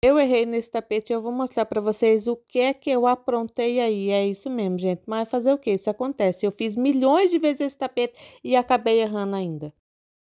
Eu errei nesse tapete e eu vou mostrar para vocês o que é que eu aprontei aí. É isso mesmo, gente. Mas fazer o que? Isso acontece. Eu fiz milhões de vezes esse tapete e acabei errando ainda.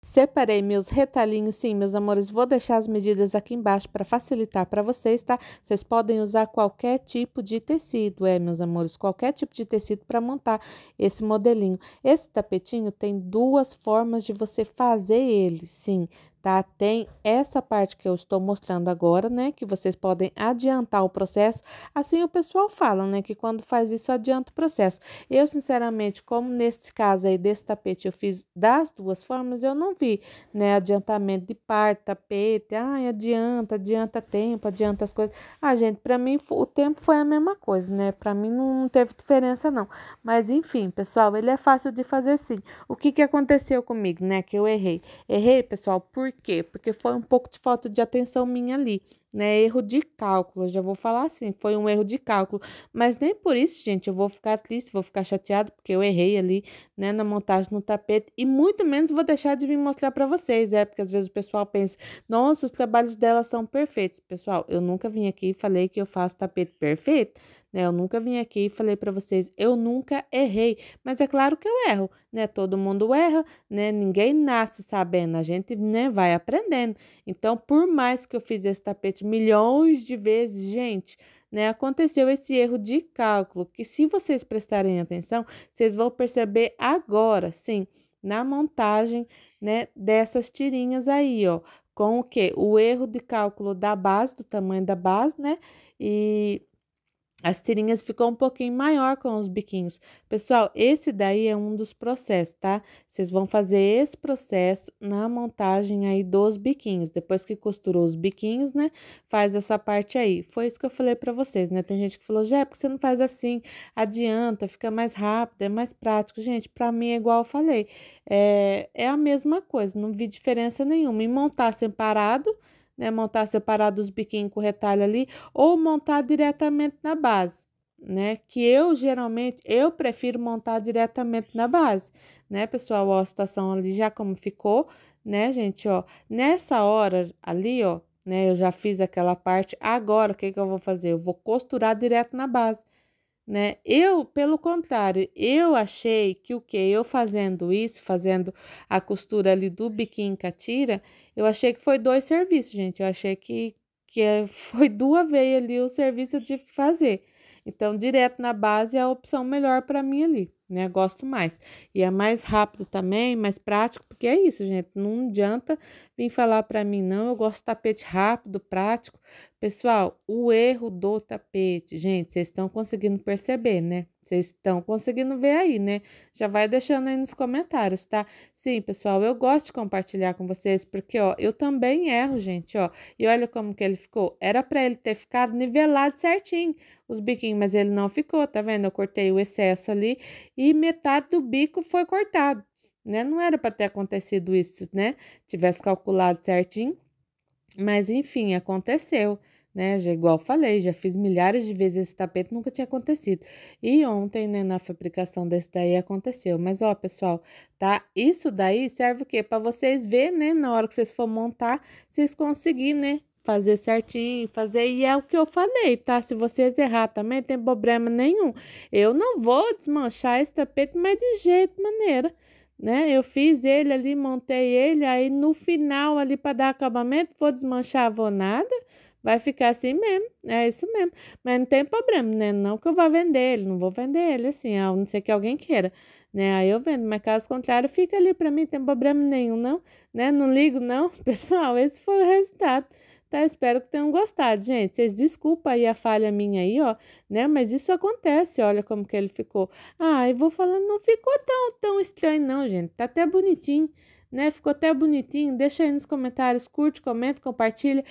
Separei meus retalhinhos, sim, meus amores, vou deixar as medidas aqui embaixo para facilitar para vocês, tá? Vocês podem usar qualquer tipo de tecido, é, meus amores, qualquer tipo de tecido para montar esse modelinho. Esse tapetinho tem duas formas de você fazer ele, sim, tá? Tem essa parte que eu estou mostrando agora, né? Que vocês podem adiantar o processo. Assim o pessoal fala, né? Que quando faz isso, adianta o processo. Eu, sinceramente, como nesse caso aí desse tapete eu fiz das duas formas, eu não vi, né? Adiantamento de parte, tapete, ai, adianta, adianta tempo, adianta as coisas. Ah, gente, para mim o tempo foi a mesma coisa, né? Para mim não teve diferença, não. Mas, enfim, pessoal, ele é fácil de fazer sim. O que que aconteceu comigo, né? Que eu errei. Errei, pessoal, por por quê? Porque foi um pouco de falta de atenção minha ali né? Erro de cálculo, eu já vou falar assim, foi um erro de cálculo, mas nem por isso, gente, eu vou ficar triste, vou ficar chateado porque eu errei ali, né, na montagem no tapete e muito menos vou deixar de vir mostrar para vocês, é, porque às vezes o pessoal pensa: "Nossa, os trabalhos dela são perfeitos". Pessoal, eu nunca vim aqui e falei que eu faço tapete perfeito, né? Eu nunca vim aqui e falei para vocês, eu nunca errei, mas é claro que eu erro, né? Todo mundo erra, né? Ninguém nasce sabendo, a gente, né, vai aprendendo. Então, por mais que eu fiz esse tapete milhões de vezes, gente, né, aconteceu esse erro de cálculo, que se vocês prestarem atenção, vocês vão perceber agora, sim, na montagem, né, dessas tirinhas aí, ó, com o que? O erro de cálculo da base, do tamanho da base, né, e as tirinhas ficou um pouquinho maior com os biquinhos. Pessoal, esse daí é um dos processos, tá? Vocês vão fazer esse processo na montagem aí dos biquinhos. Depois que costurou os biquinhos, né? Faz essa parte aí. Foi isso que eu falei pra vocês, né? Tem gente que falou, já, porque você não faz assim? Adianta, fica mais rápido, é mais prático. Gente, pra mim é igual eu falei. É, é a mesma coisa, não vi diferença nenhuma. Em montar separado né, montar separado os biquinhos com retalho ali, ou montar diretamente na base, né? Que eu geralmente, eu prefiro montar diretamente na base, né, pessoal? Ó, a situação ali já como ficou, né, gente? Ó, nessa hora ali, ó, né, eu já fiz aquela parte. Agora, o que que eu vou fazer? Eu vou costurar direto na base né? Eu, pelo contrário, eu achei que o que eu fazendo isso, fazendo a costura ali do biquinho catira, eu achei que foi dois serviços, gente. Eu achei que que é, foi duas vezes ali o serviço eu tive que fazer. Então, direto na base é a opção melhor para mim ali né? Gosto mais. E é mais rápido também, mais prático, porque é isso, gente. Não adianta vir falar para mim, não. Eu gosto de tapete rápido, prático. Pessoal, o erro do tapete, gente, vocês estão conseguindo perceber, né? Vocês estão conseguindo ver aí, né? Já vai deixando aí nos comentários, tá? Sim, pessoal, eu gosto de compartilhar com vocês, porque, ó, eu também erro, gente, ó. E olha como que ele ficou. Era para ele ter ficado nivelado certinho os biquinhos, mas ele não ficou, tá vendo? Eu cortei o excesso ali e metade do bico foi cortado, né? Não era para ter acontecido isso, né? Tivesse calculado certinho, mas enfim, aconteceu. Né, já igual falei, já fiz milhares de vezes esse tapete, nunca tinha acontecido. E ontem, né, na fabricação desse daí aconteceu. Mas ó, pessoal, tá? Isso daí serve o quê? Para vocês ver, né, na hora que vocês for montar, vocês conseguirem, né, fazer certinho, fazer. E é o que eu falei, tá? Se vocês errar também, tem problema nenhum. Eu não vou desmanchar esse tapete, mas de jeito maneira. Né? Eu fiz ele ali, montei ele, aí no final ali para dar acabamento, vou desmanchar, vou nada. Vai ficar assim mesmo, é isso mesmo. Mas não tem problema, né? Não que eu vá vender ele, não vou vender ele assim, a não ser que alguém queira, né? Aí eu vendo, mas caso contrário, fica ali para mim, não tem problema nenhum, não, né? Não ligo, não. Pessoal, esse foi o resultado. Tá? Espero que tenham gostado, gente. Vocês desculpa aí a falha minha aí, ó, né? Mas isso acontece, olha como que ele ficou. Ah, e vou falando, não ficou tão, tão estranho não, gente. Tá até bonitinho né? Ficou até bonitinho. Deixa aí nos comentários, curte, comenta, compartilha.